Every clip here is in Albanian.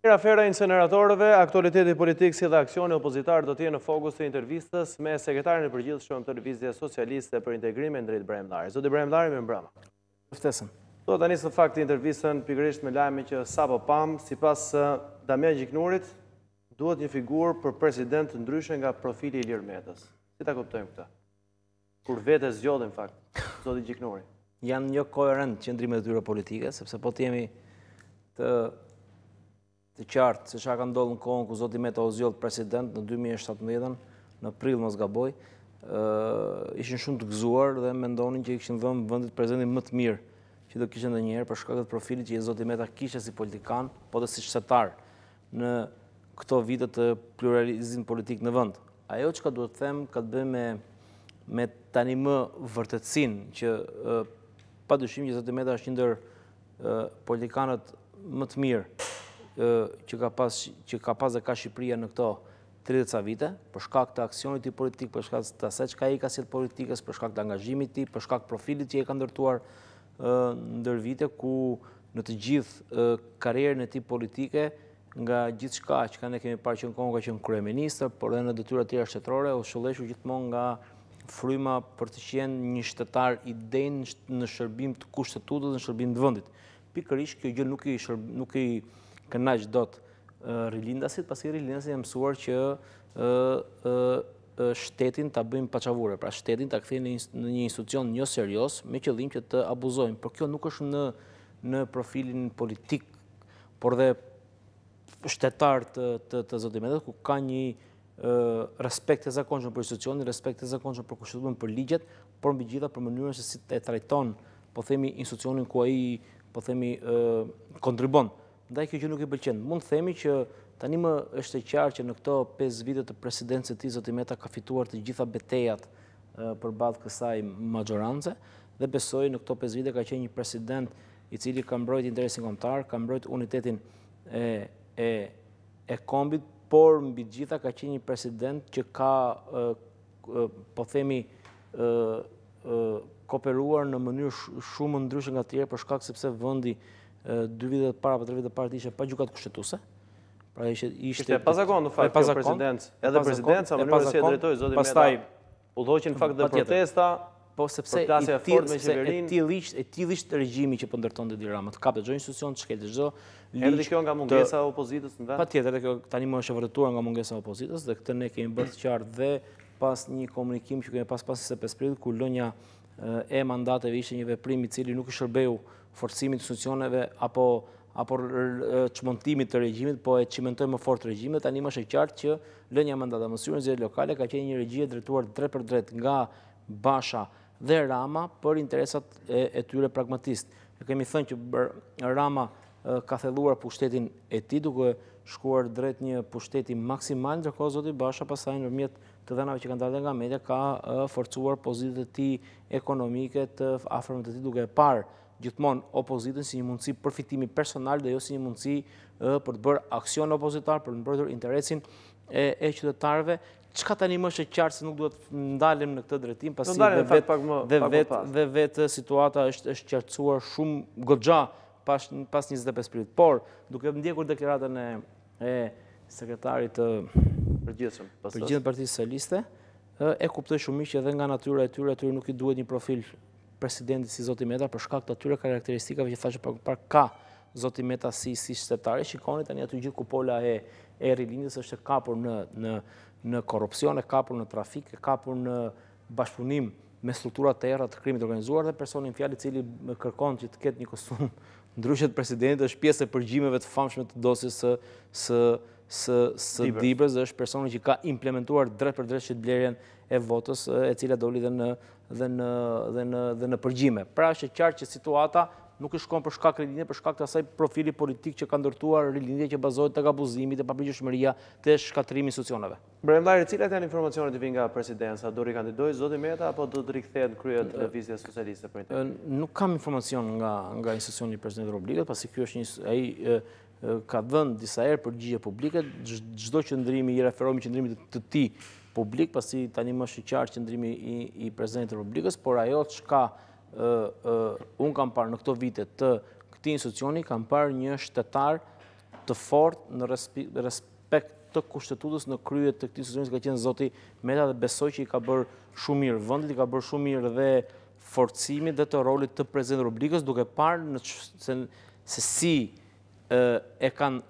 Kërë afera inceneratorëve, aktualiteti politikës i dhe aksioni opozitarë do t'je në fokus të intervistës me sekretarën e përgjithë shumë të revizja socialiste për integrime në drejtë brendarë. Zotë i brendarë, me mbrama. Eftesëm. Do të anisë të fakt të intervistën pikrisht me lajme që sa Pam, pamë, si pas uh, Damian Gjiknurit, duhet një figur për president të ndryshë nga profili i lirë metës. Si ta kuptojmë këta? Kur vete zjodhin fakt, zotë i Gjiknurit janë një koherent që ndrimet të tyre politike, sepse po të jemi të të qartë se që ka ndollë në kohën ku Zoti Meta o president në 2017 në prilë në Zgaboj, ishin shumë të gëzuar dhe me ndonin që i kishin dhëmë vëndit prezendit më të mirë, që do kishin dhe njerë për shkaktet profili që i Zoti Meta kishe si politikan, po dhe si shtetar në këto vitët të pluralizin politik në vënd. Ajo që ka duhet të themë, ka të bëjmë me tani më vërtëtsin që pa dëshim që Zotë Meta është ndër politikanët më të mirë që ka pas që ka pas dhe ka Shqipëria në këto 30 ca vite, për shkak të aksionit të politik, për shkak të asaj ka i ka sjell politikës, për shkak të angazhimit të tij, për shkak të profilit që i ka ndërtuar ndër vite ku në të gjithë karrierën e tij politike nga gjithçka që ne kemi parë që në kongë ka qenë kryeminist, por edhe në detyra të tjera shtetërore u shëlleshu gjithmonë nga fryma për të qenë një shtetar idejnë në shërbim të kushtetutës në shërbim të vëndit. Pikërish, kjo gjë nuk i kënaq do të rilindasit, pasi rilindasit e mësuar që shtetin të bëjmë pachavure, pra shtetin të akthejnë në një institucion një jo serios me qëllim që të abuzojmë. Por kjo nuk është në profilin politik, por dhe shtetar të zotimetet, ku ka një respekt të zakonqën për institucionin, respekt të zakonqën për kushtetumën për ligjet, por mbi gjitha për mënyrën se si të trajton, po themi institucionin ku a i, po themi, kontribon. Ndaj kjo që nuk i pëlqen. Mund themi që tani më është e qarë që në këto 5 vitet të presidencët ti, zëti Meta, ka fituar të gjitha betejat për badhë kësaj majorance, dhe besoj në këto 5 vite ka qenë një president i cili ka mbrojt interesin kontar, ka mbrojt unitetin e kombit, por mbi gjitha ka qenë një president që ka, po themi, koperuar në mënyrë shumë ndryshë nga tjere, për shkak sepse vëndi dy vitet para, për tre vitet para të ishe pa gjukat kushtetuse. Pra ishte... E pazakon në fakt kjo presidencë. Edhe presidencë, a mënyrës e drejtoj, zotin me da, u dhoqin në fakt dhe protesta, Po sepse e tjil ishtë regjimi që pëndërton dhe dirama, të kapë dhe gjojnë institucion, të shkelë dhe gjdo... Erdhe kjo nga mungesa opozitës në dhe? Pa tjetër, dhe kjo tani më është e vërëtuar nga mungesa opozitës, dhe këtë ne kemi bërë të qarë dhe pas një komunikim që kemi pas pas se pesprit, ku lënja e mandateve ishte një veprimi cili nuk është shërbeu forcimit institucioneve apo apo qëmëntimit të regjimit, po e qimentoj më fort regjimit, ta një më shëqartë që lënja mandata mësurën zhjetë lokale ka qenj një regjie drejtuar drejt për drejt nga basha dhe Rama për interesat e tyre pragmatistë. Në kemi thënë që Rama ka theluar pushtetin e ti duke shkuar drejt një pushteti maksimal, ndërkohë zoti Basha pasaj në të dhenave që kanë dalë nga media ka forcuar pozitët e ti ekonomike të afrëm të ti duke e parë gjithmonë opozitën si një mundësi përfitimi personal dhe jo si një mundësi për të bërë aksion opozitar, për të mbërëtur interesin e qytetarve qka ta një mështë e qartë se nuk duhet në në këtë dretim, pasi dhe vetë situata është qartësuar shumë godxha pas 25 prit. Por, duke ndjekur deklaratën e sekretarit të përgjithën partijës së liste, e kuptoj shumë që edhe nga natyra e tyre, e tyre nuk i duhet një profil presidenti si Zotimeta, për shkak të atyre karakteristikave që thashe par ka Meta si shtetare, që i konit anja gjithë kupolla e rilindës është kapur në në korupcion e kapur në trafik, e kapur në bashkëpunim me strukturat të erat të krimit organizuar dhe personin fjalli cili me kërkon që të ketë një kostum ndryshet presidentit është pjesë e përgjimeve të famshme të dosis së, së, së, së dibrës dhe është personin që ka implementuar drejt për drejt që të blerjen e votës e cila doli dhe në, dhe në, dhe në, dhe në përgjime. Pra është qartë që situata nuk i shkon për shkak rilindje, për shkak të asaj profili politik që ka ndërtuar rilindje që bazohet të gabuzimit, e papriqëshmëria, të shkatrimi institucionave. Bremdari, cilat janë informacionet të vinë nga presidenca? Do rikandidoj Zoti Meta, apo do të rikëthejnë kryet vizja socialiste për interne? Nuk kam informacion nga institucion një presidentë Robligët, pasi kjo është një... Aji ka dhënë disa erë për gjije publike, gjdo qëndrimi i referomi qëndrimi të ti publik, pasi tani më shqyqarë i presidentë Robligës, por ajo që ka unë kam parë në këto vite të këti institucioni, kam parë një shtetar të fort në respekt të kushtetutës në kryet të këti institucioni, ka qenë zoti Meta dhe besoj që i ka bërë shumë mirë vëndit, i ka bërë shumë mirë dhe forcimit dhe të rolit të prezident rubrikës, duke parë në që se si e kanë,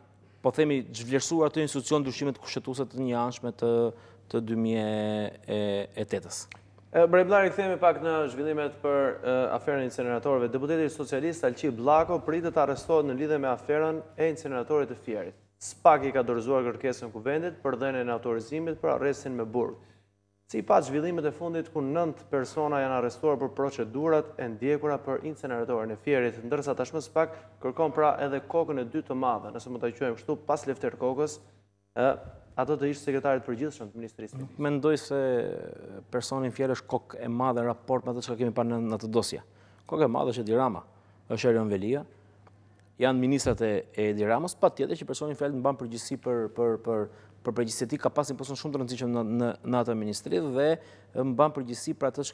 po themi, gjvjersu atë institucion në dushimet kushtetutës të një anshme të 2008-ës. Brejblari, këthemi pak në zhvillimet për aferën incineratorve. Deputetit socialist Alqib Blako pritë të arrestohet në lidhe me aferën e incineratorit të fjerit. Spak i ka dorëzuar kërkesën kuvendit për dhenë e në autorizimit për arrestin me burg. Si pa zhvillimet e fundit ku nëndë persona janë arrestuar për procedurat e ndjekura për incineratorin e fjerit, ndërsa tashmë spak kërkom pra edhe kokën e dy të madhe, nëse më të qujem kështu pas lefter kokës, Ato të ishtë sekretarit përgjithshëm të Ministrisë? Nuk mendoj se personin fjellë është kokë e madhe në raport me të që ka kemi parë në të dosja. Kokë e madhe është Edi Rama, është Erion Velia, janë ministrat e Edi Ramos, pa tjede që personin fjellë në banë përgjithsi për përgjithsi ti ka pasin përson shumë të rëndësishëm në atë Ministri dhe në banë për atë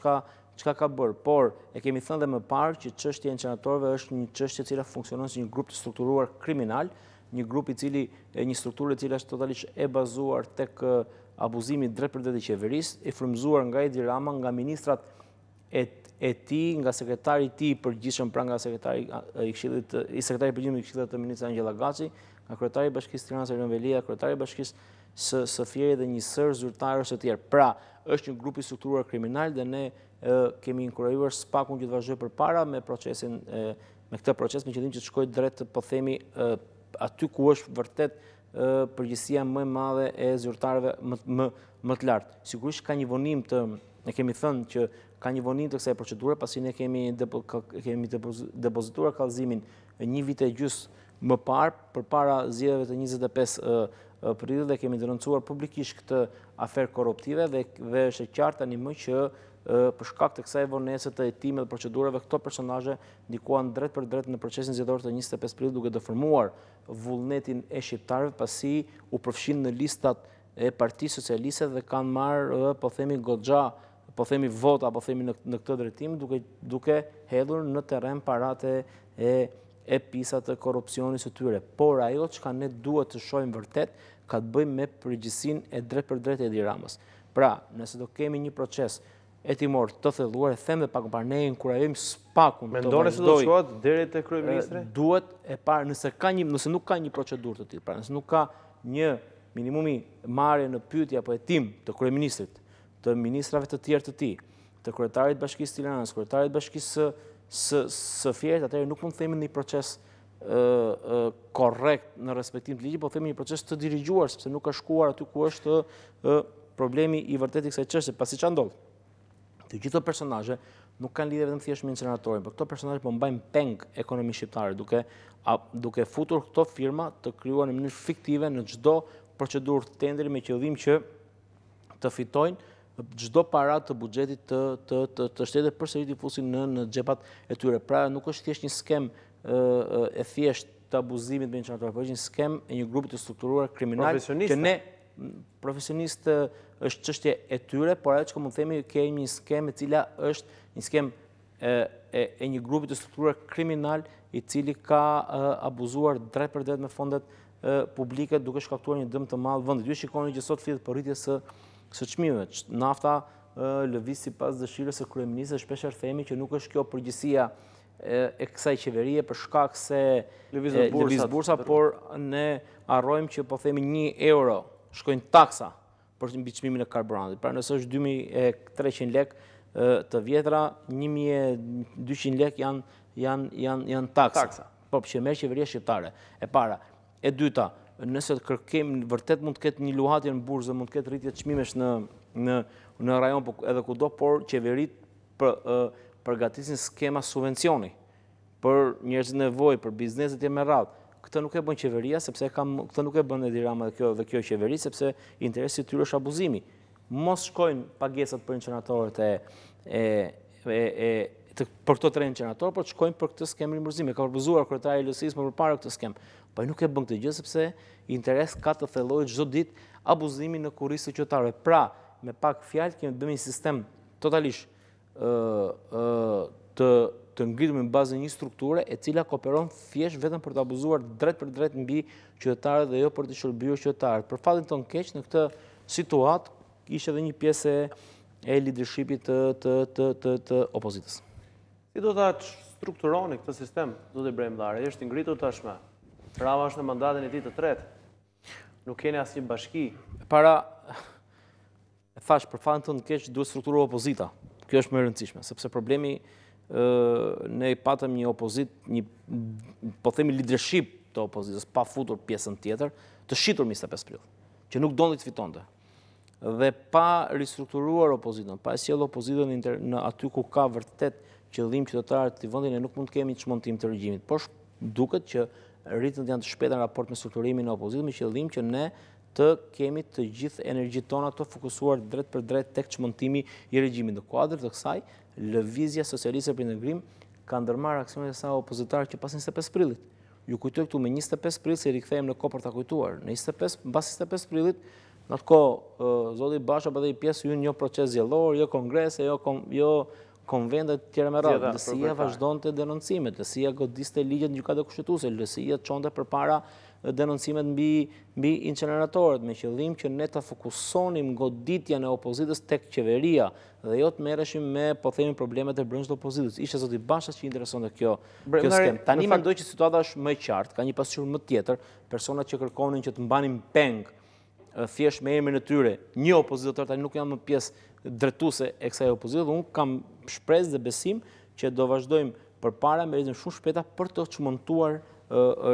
që ka bërë. Por, e kemi thënë dhe më parë që qështje në qenatorve është një qështje cila funksionon si një grup të strukturuar kriminal, një grup i cili një strukturë e cila është totalisht e bazuar tek abuzimi drejt për dhe të qeverisë, e frymzuar nga Edi Rama, nga ministrat e e ti nga sekretari ti për gjithë në pranga sekretari i i sekretari për gjithë në të ministra Angela Gaci, nga kretari i bashkisë e Serion Velia, kretari i bashkisë së fjeri dhe një sërë zyrtarës e tjerë. Pra, është një grupi strukturuar kriminal dhe ne kemi inkurajuar spakun që të vazhdoj për para me këtë proces me qëtim që të shkojt dretë për po themi aty ku është vërtet përgjësia më madhe e zyrtarëve më të lartë. Sigurisht ka një vonim të, ne kemi thënë që ka një vonim të kësaj procedurë, pasi ne kemi depozituar kalzimin një vite gjusë më parë, për para zjedeve të 25 përridhë dhe kemi dërëncuar publikisht këtë aferë korruptive dhe është e qartë animë që përshkak të kësaj vërneset të etime dhe procedurave, këto personazhe ndikuan drejt për drejt në procesin zgjedhor të 25 prilë duke formuar vullnetin e shqiptarve pasi u përfshin në listat e parti Socialiste dhe kanë marë, po themi, godja, po themi vota, po themi në këtë drejtim duke hedhur në teren parate e e pisat të korupcionis të tyre. Por ajo që ka ne duhet të shojmë vërtet, ka të bëjmë me përgjësin e drejt për drejt e diramës. Pra, nëse do kemi një proces e ti morë të thelluar, e them dhe pak par, ne e nënkurajojmë spakun të vazhdoj. Mendore se do shkuat dhere të kërë ministre? Duhet e parë, nëse nuk ka një procedur të tjilë, pra, nëse nuk ka një minimumi marje në pytja për e tim të kërë ministrit, të ministrave të tjerë të ti, të kërëtarit bashkisë Tiranës, kërëtarit bashkisë së fjerët, atërë nuk mund themi një proces korrekt në respektim të ligjë, po themi një proces të dirigjuar, sepse nuk ka shkuar aty ku është problemi i pasi të gjithë të personaje nuk kanë lidhe vetëm thjesht me inceneratorin, por këto personaje po mbajnë peng ekonomi shqiptare, duke a, duke futur këto firma të krijuar në mënyrë fiktive në çdo procedurë tenderi me qëllim që të fitojnë çdo para të buxhetit të të të, të për përsëri të fusin në në xhepat e tyre. Pra nuk është thjesht një skem e, e thjesht të abuzimit me inceneratorin, por është një skem e një grupi të strukturuar kriminal që ne profesionist është qështje e tyre, por ajo që komë të themi, kejmë një skem e cila është një skem e një grupit të strukturër kriminal i cili ka abuzuar drejt për drejt me fondet publike duke shkaktuar një dëmë të malë vëndet. Ju shikoni që sot fitë për rritje së së qmime, që nafta lëvisi pas dëshirës e kërëminisë, shpesher themi që nuk është kjo përgjësia e kësaj qeverie për shkak se lëvizë bursa, por ne arrojmë që po themi një euro shkojnë taksa për të mbiqmimin e karburantit. Pra nësë është 2300 lek të vjetra, 1200 lek janë taksa. Po për qëmërë qeveria shqiptare. E para, e dyta, nëse të kërkem, vërtet mund të ketë një luhatje në burzë, mund të ketë rritje të qmimesh në, në, në rajon për, po edhe kudo, por qeverit për, përgatisin skema subvencioni për njërës nevoj, për bizneset e me rratë, këtë nuk e bën qeveria, sepse kam, këtë nuk e bën Edi dhe kjo, dhe kjo qeveri, sepse interesi të tyre është abuzimi. Mos shkojnë pagesat për inqenatorët e, e, e, të, për këto tre inqenatorë, por të shkojnë për këtë skemë rimërzimi. ka përbëzuar kërëtaj e lësis më përpara këtë skemë. Pa po nuk e bën këtë gjë, sepse interes ka të thelojë gjdo dit abuzimi në kurisë të qëtarëve. Pra, me pak fjallë, kemi të bëmi sistem totalisht të të ngritur në bazë një strukture e cila kooperon fjesht vetëm për të abuzuar drejt për drejt mbi qytetarët dhe jo për të shërbyer qytetarët. Për fatin tonë keq në këtë situatë ishe edhe një pjesë e e leadershipit të të të të, të opozitës. Si do ta strukturoni këtë sistem? Do të brejmë dhare, është ngritur tashmë. rrava është në mandatin e ti të tretë. Nuk keni asnjë bashki. Para e thash për fatin tonë keq duhet strukturuar opozita. Kjo është më e rëndësishme, sepse problemi ne patëm një opozit, një, po themi leadership të opozitës, pa futur pjesën tjetër, të shqitur 25 prill, që nuk do në të fitonte. Dhe pa restrukturuar opozitën, pa e sjellë opozitën në aty ku ka vërtet qëllim qytetar të vendin, e nuk mund të kemi çmontim të regjimit. Por duket që rritën janë të shpejta raport me strukturimin e opozitë, me qëllim që ne të kemi të gjithë energjitona tona të fokusuar drejt për drejt tek çmontimi i regjimit. Në kuadër të kësaj, lëvizja socialiste për integrim ka ndërmarë aksionet e sa opozitarë që pas 25 prillit. Ju kujtoj këtu me 25 prillit se i rikthejmë në kopërta kujtuar. Në 25, pas 25 prillit, në të ko, Zodit Basha për dhe i pjesë ju një proces zjelor, jo kongrese, jo, jo konvendet tjera me rrët, lësia vazhdojnë të denoncimet, lësia godiste ligjet një ka dhe kushtetuse, lësia qonde për para denoncimet mbi mbi incineratorët me qëllim që ne të fokusonim goditjen e opozitës tek qeveria dhe jo të merreshim me po themi problemet e brendshme të opozitës. Ishte zoti bashës që interesonte kjo. Bre, kjo skem. Tani më që situata është më e qartë, ka një pasqyrë më tjetër, personat që kërkonin që të mbanim peng thjesht me emrin e tyre, një opozitor tani nuk janë më pjesë drejtuese e kësaj opozite, un kam shpresë dhe besim që do vazhdojmë përpara me rezultate shumë shpejta për të çmontuar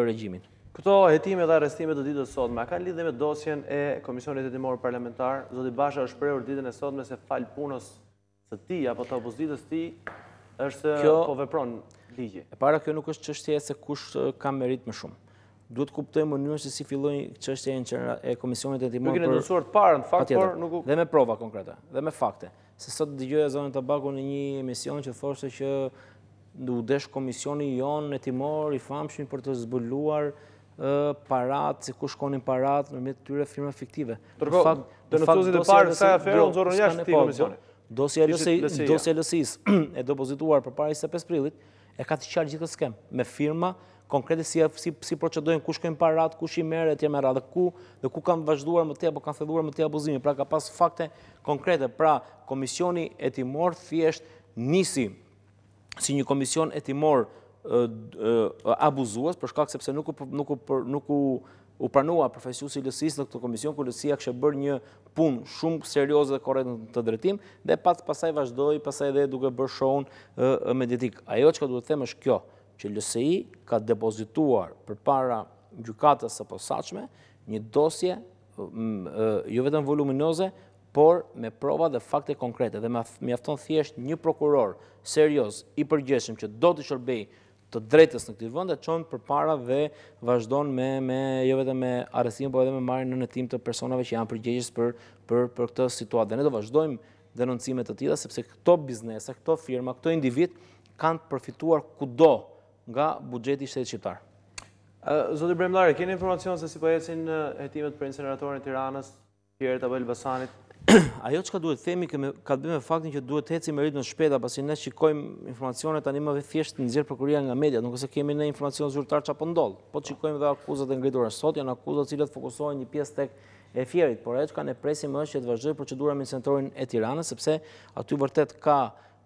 regjimin Këto hetime dhe arestime të ditë të sot, ma ka dhe me dosjen e Komisionit e Timorë Parlamentar, Zoti Basha është prejur ditën e sot me se falë punës të ti, apo të opozitës ti, është po vepronë ligje. E para kjo nuk është qështje e se kush kam merit më shumë. Duhet kuptojmë mënyrën që si filloj qështje e në Komisionit e Timorë... Nuk në nësuar të parën, fakt, por nuk... Dhe me prova konkreta, dhe me fakte. Se sot dëgjoj në një emision që që udesh komisioni jonë në i famshin për të zbulluar paratë, si ku shkonin paratë në mjetë tyre firma fiktive. Tërko, të nëfëzit e parë, sa e aferë, në zorën jashtë ti komisioni? Po, e lësis e depozituar për parë i se 5 prillit, e ka të qarë gjithë të skemë, me firma, konkrete si procedojnë, ku shkojnë paratë, ku shi mere, etje mera, dhe ku, dhe ku kanë vazhduar më tja, po kanë theduar më tja abuzimi, pra ka pas fakte konkrete, pra komisioni e timor thjesht nisi, si një komision e timor abuzuas, për shkak sepse nuk u pranua profesiu si lësis në këtë komision, ku lësia kështë bërë një pun shumë serios dhe korejt në të dretim, dhe pas pasaj vazhdoj, pasaj dhe duke bërë shohën meditik. Ajo që ka duhet them është kjo, që lësëi ka depozituar për para gjukatës së posaqme një dosje, jo vetëm voluminoze, por me prova dhe fakte konkrete, dhe me afton thjesht një prokuror serios i përgjeshëm që do të shërbej të drejtës në këtë vënd, e qënë për para dhe vazhdojnë me, me jo vetë me arrestimin, po edhe me marrë në nëtim të personave që janë përgjegjës për, për, për këtë situatë. Dhe ne do vazhdojmë denoncimet të tida, sepse këto biznesa, këto firma, këto individ kanë përfituar kudo nga budgeti shtetë qiptarë. Zotë Bremlare, keni informacion se si pojecin hetimet për inceneratorin Tiranës, kjerët apo Elbasanit? ajo që ka duhet themi, ka të bëjmë e faktin që duhet të heci me rritën shpeta, pasi ne qikojmë informacionet anima dhe thjesht në zirë prokuria nga media, nuk ose kemi ne informacion zyrtar që apëndollë, po qikojmë po. dhe akuzat e ngritur e sot, janë akuzat cilët fokusohen një pjesë tek e fjerit, por e që ka ne presim është që të vazhdoj procedura minisentorin e tiranës, sepse aty vërtet ka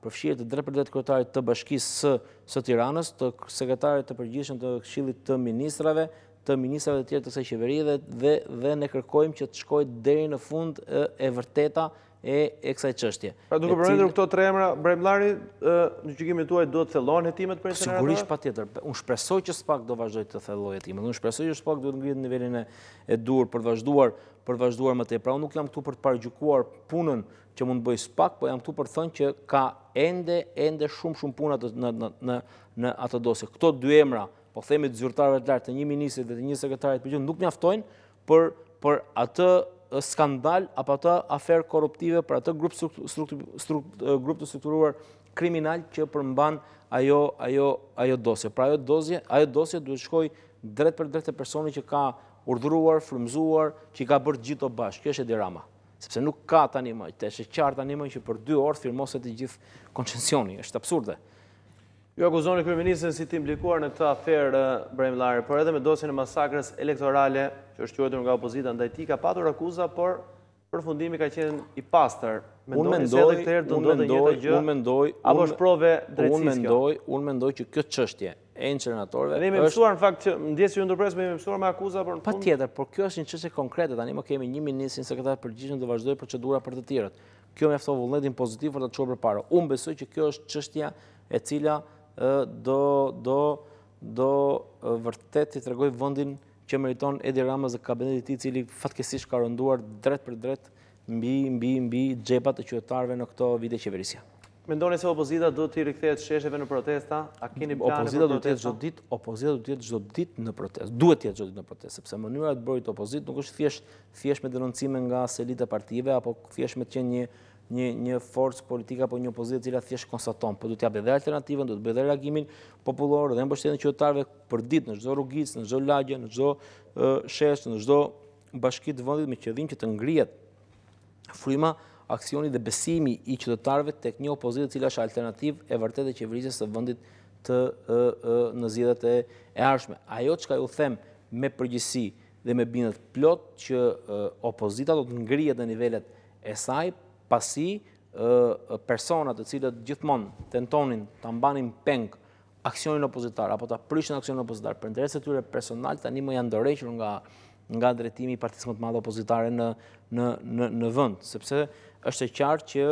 përfshirë të drepër dhe të kërëtarit të bashkisë së tiranës, të sekretarit të përgjishën të këshilit të ministrave, të ministrave të tjerë të kësaj qeveri dhe dhe dhe ne kërkojmë që të shkojë deri në fund e vërteta e kësaj qështje. Pra duke përmendur këto tre emra, Brembllari, në gjykimin tuaj duhet të thellohen hetimet për senatorin. Sigurisht patjetër. Unë shpresoj që spak do vazhdoj të thellohet hetimet. Unë shpresoj që spak duhet ngrihet në nivelin e dur për të vazhduar, për të vazhduar më Pra Unë nuk jam këtu për të parajgjuar punën që mund të spak, po jam këtu për të thënë që ka ende ende shumë shumë puna në në në atë dosje. Këto dy emra, po themi të zyrtarëve të lartë të një ministri dhe të një sekretari të përgjithshëm nuk mjaftojnë për për atë skandal apo atë aferë korruptive për atë grup strukturuar grup të strukturuar kriminal që përmban ajo ajo ajo dosje. Pra ajo dosje, ajo dosje duhet shkojë drejt për drejtë e personi që ka urdhëruar, frymzuar, që ka bërë gjithë to bash. Kjo është drama sepse nuk ka tani më, është e qartë tani më që për 2 orë firmoset të gjithë koncesioni, është absurde. Jo akuzoni kërëministën si të implikuar në këta aferë eh, brejmë larë, por edhe me dosin e masakrës elektorale që është qëhetur nga opozita ndaj ti ka patur akuza, por përfundimi ka qenë i pastër. Unë mendoj, unë mendoj, unë mendoj, apo është prove drejtësis kjo? Unë mendoj, unë mendoj që këtë qështje e në qërënatorve është... Ne imë mësuar në fakt që ndjesë ju ndërpresë me imë mësuar me akuza, por në fund... Pa tjetër, por kjo është një qështje konkrete, ta një më kemi një minisin se këta përgjishën dhe vazhdoj për të tjërët. Kjo me efto vullnetin pozitiv për të qërë për paro. besoj që kjo është qështja e cila do vërtet të tregoj vëndin që meriton Edi Rama dhe kabinetit i ti cili fatkesish ka rënduar dret për dret mbi, mbi, mbi gjepat të qëtarve në këto vide qeverisja. Mendojnë se opozita do të i rikëtet shesheve në protesta? A keni plane për protesta? Opozita du të jetë gjithë ditë, opozita do të jetë gjithë ditë në protesta. Duhet të jetë gjithë ditë në protesta, sepse mënyra të bërëjtë opozit nuk është thjesht me denoncime nga selita partive, apo thjesht me të qenë një një forcë politika po një opozitë cila thjeshtë konstaton, po du t'ja bedhe alternativën, du t'bedhe reagimin popullor dhe në bështetën qëtarve për ditë në gjdo rrugicë, në gjdo lagje, në gjdo sheshtë, në gjdo bashkit të vëndit me qëdhin që të ngrijet frima aksioni dhe besimi i qëtarve tek një opozitë cila është alternativë e vërtet e qeverisës të vëndit të në zjedhët e arshme. Ajo që ka ju them me përgjësi dhe me binët plot që opozita do të ngrijet në nivellet e saj, pasi persona të cilët gjithmonë tentonin ta mbanin peng aksionin opozitar apo ta prishin aksionin opozitar për interesat e tyre personale tani më janë dorëhequr nga nga drejtimi i partisë më të madhe opozitare në në në në vend sepse është e qartë që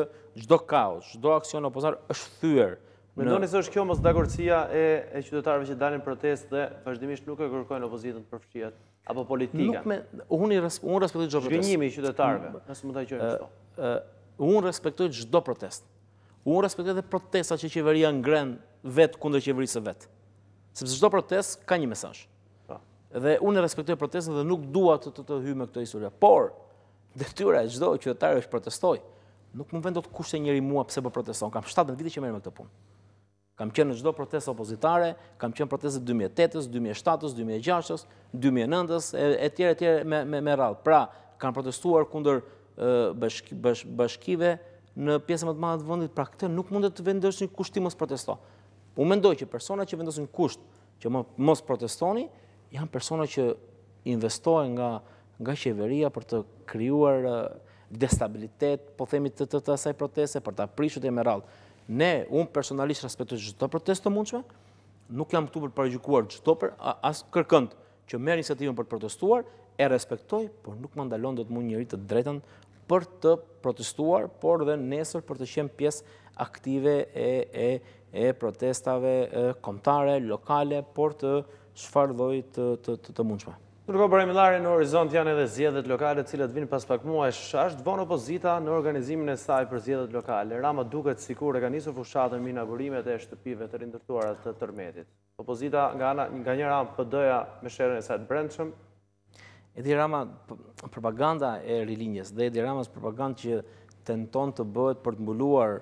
çdo kaos, çdo aksion opozitar është thyer. Mendoni se është kjo mos dakordësia e e qytetarëve që dalin protest dhe vazhdimisht nuk e kërkojnë opozitën për fshihet apo politika. Nuk me unë unë respektoj çdo protestë. i qytetarëve, as mund ta gjojmë ë unë respektoj gjdo protest. Unë respektoj të protesta që qeveria ngren vetë kundër qeverisë vetë. Sepse gjdo protest ka një mesaj. Po. Dhe unë respektoj protestën dhe nuk dua të të, të hy me këto historia. Por, dhe tyra e gjdo qytetarë është protestoj, nuk më vendot e njëri mua pse për proteston. Kam 7 vite që merë me këtë punë. Kam qenë në gjdo protest opozitare, kam qenë protestet 2008 2007 2006 2009 e, tjere, e tjere me, me, Pra, kam protestuar kundër bashkive në pjesë më të madhe të vendit, pra këtër nuk mundet të vendosni kusht ti mos protesto. U mendoj që persona që vendosin kusht që mos protestoni, janë persona që investojnë nga nga qeveria për të krijuar destabilitet, po themi të të të asaj proteste, për të aprishut e meral. Ne, unë personalisht respektu që gjithë të protest të mundshme, nuk jam këtu për përgjikuar gjithë të për, asë kërkënd që merë iniciativën për protestuar, e respektoj, por nuk më ndalon të mund njëri të drejten për të protestuar, por dhe nesër për të qenë pjesë aktive e e e protestave kombëtare, lokale, por të çfarë të të të, të mundshme. Në kohë për në horizont janë edhe zgjedhjet lokale, të cilat vijnë pas pak muajsh, a është vonë opozita në organizimin e saj për zgjedhjet lokale. Rama duket sikur e ka nisur fushatën minagurimet inaugurimet e shtëpive të rindërtuara të tërmetit. Opozita nga nga njëra PD-ja me shërën e saj të brendshëm, Edi Rama propaganda e rilinjes dhe Edi Ramas propaganda që tenton të bëhet për të mbuluar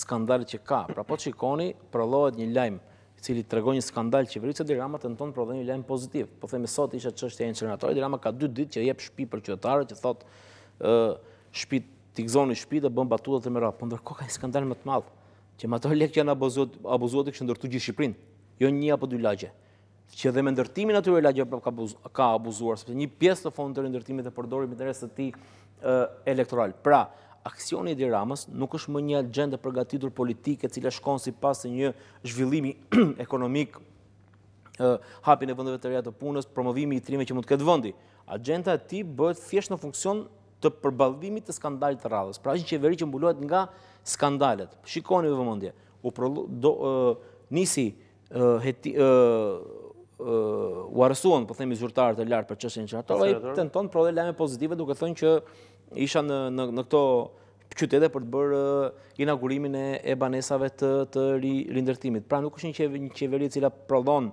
skandalit që ka. Pra po shikoni, prodhohet një lajm i cili tregon një skandal qeverisë Edi Rama tenton të prodhë një lajm pozitiv. Po themi sot isha çështja e inkineratorit, Edi Rama ka dy ditë që jep shtëpi për qytetarët që thotë ë shtëpi ti gëzoni shtëpi dhe bën batutat më mëra. Po ndërkohë ka një skandal më të madh që me ato lekë që janë abuzuar, abuzuar kështë ndërtu gjithë Shqipërinë, jo një apo dy lagje që dhe me ndërtimin atyre lagjë ka abuzuar, sepse një pjesë të fondë të rëndërtimit e përdorim interes të ti elektoral. Pra, aksioni i diramës nuk është më një agenda përgatitur politike cila shkonë si pas një zhvillimi ekonomik hapin e vëndëve të reja të punës, promovimi i trime që mund të këtë vëndi. Agenda e ti bëhet thjesht në funksion të përbaldimit të skandalit të radhës. Pra, është një qeveri që mbulohet nga skandalet. Shikoni vëvëmëndje, nisi u arësuan, po themi, zyrtarë të lartë për qështë një qartë, dhe i tenton të prodhe lajme pozitive duke thënë që isha në këto qytete për të bërë inaugurimin e banesave të rindërtimit. Pra nuk është një qeveri cila prodhon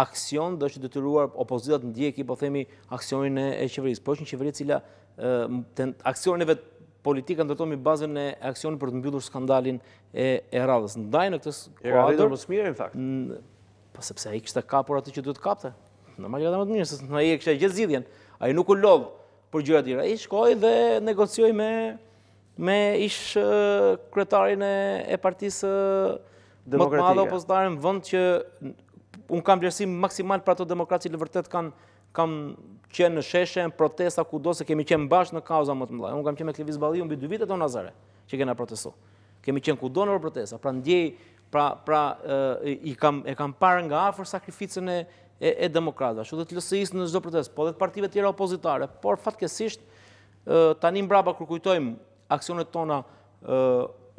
aksion dhe është të të opozitat në djeki, po themi, aksionin e qeveris. Po është një qeveri cila aksionive politika në të tomi bazën e aksionin për të mbyllur skandalin e radhës. Në në këtës... E radhës më smire, në fakt. Po sepse ai kishte kapur atë që duhet kapte. Në më gjatë më të mirë, sepse ai kishte gjithë zgjidhjen. Ai nuk u lodh për gjëra të tjera. Ai shkoi dhe negocioi me me ish kryetarin e, e partisë demokratike. Më të madhe opozitare vend që un kam vlerësim maksimal për ato demokraci që vërtet kanë kam qenë në sheshe, në protesta, kudo se kemi qenë bashkë në kauza më të mëdha. Un kam qenë me Klevis Balliu mbi dy vite tonë nazare që kena protestu. Kemi qenë kudo në protesta, pra ndjej pra, pra kam, e kam parë nga afër sakrificën e, e, e demokratëve, ashtu dhe të lësëis në zdo protest, po dhe të partive tjera opozitare, por fatkesisht, tani mbraba kër kujtojmë aksionet tona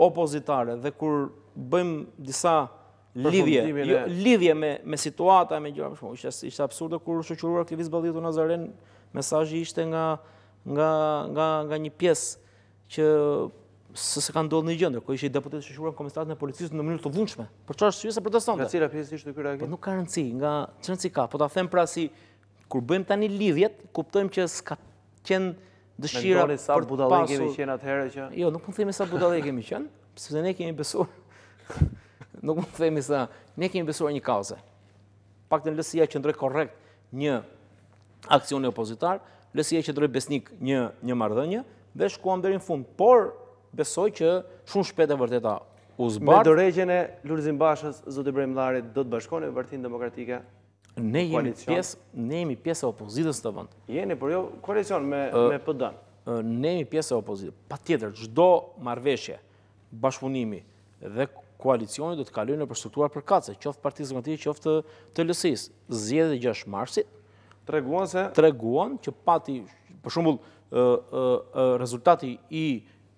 opozitare dhe kur bëjmë disa lidhje, jo, lidhje me, me situata, me gjëra, shumë, ishte, ishte absurde kur shëqurur aktivist bëllitur Nazaren, mesajë ishte nga, nga, nga, nga një piesë që se se ka ndodhë një gjëndër, ko ishe i deputet që shurën komisitatën e policisë në mënyrë të vunçme. Për qarë shqyës e protestante? Nga cira pjesë ishte kërë agjë? Po nuk ka rëndësi, nga që rëndësi ka, po të athem pra si, kur bëjmë tani lidhjet, kuptojmë që s'ka qenë dëshira për të pasur... Mendoni sa budalej kemi qenë atëherë që... Jo, nuk mund të themi sa budalej kemi qenë, pëse ne kemi besur... Nuk më themi sa... Ne kemi besuar një kaze. Pak të lësia që ndrej korrekt një akcion e lësia që ndrej besnik një mardhënje, dhe shkuam dherin fund. Por, besoj që shumë shpet e vërteta zbarë. Me dëregjën e Lurëzim Bashës, Zotë Ibrahim Lari, do të bashkone e vërtin demokratike? Ne jemi pjesë, ne jemi pjesë e opozitës të vëndë. Jeni, për jo, koalicion me pëdën? Ne jemi pjesë e opozitës. Pa tjetër, gjdo marveshje, bashkëpunimi dhe koalicionit do të kalujnë në përstruktuar që qoftë partizë në ti, qoftë të lësis. Zjedhë dhe gjash marsit, treguan se? Treguan, që pati, për shumbull, rezultati i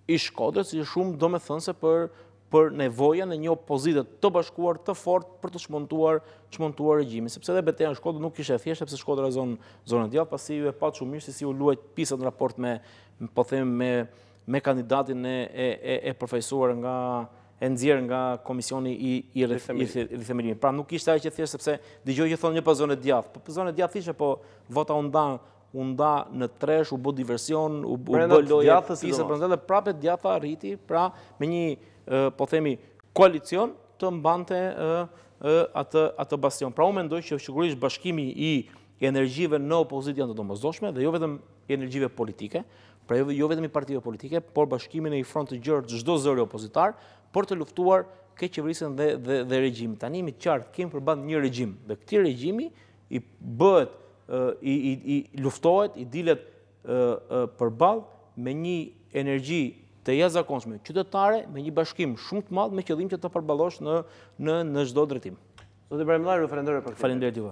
i shkodrës, që shumë do me thënë se për për nevoja në një opozitët të bashkuar, të fort, për të shmontuar regjimin. Sepse dhe Beteja në Shkodrë nuk ishe thjeshtë, sepse Shkodrë e zonë djallë, pasi ju e patë shumë mirë, si si ju luajt pisët në raport me, po them me, me kandidatin e, e, e, e nga, e nëzirë nga komisioni i, i, i, i, Pra nuk ishte aje që thjeshtë, sepse digjoj që thonë një për zonë djallë. Po, për zonë djallë thishe, po vota undanë, u nda në tresh, u bë diversion, u bë loja pisa për nëzëllë, prapet djatha rriti, pra me një, po themi, koalicion të mbante atë bastion. Pra u me që shukurisht bashkimi i energjive në opozit janë të domëzdoqme dhe jo vetëm i energjive politike, pra jo, jo vetëm i partive politike, por bashkimi në i front të gjërë të gjdo zërë opozitar, por të luftuar ke qëvrisën dhe regjimi. Tanimi qartë kemë përbat një regjim dhe këti regjimi i bëhet i luftohet, i dilet për balë me një energji të jazakonshme qytetare, me një bashkim shumë të malë me qëllim që të përbalosh në në zdo dretim. Dhe të bremlarë, në falendore për këtë.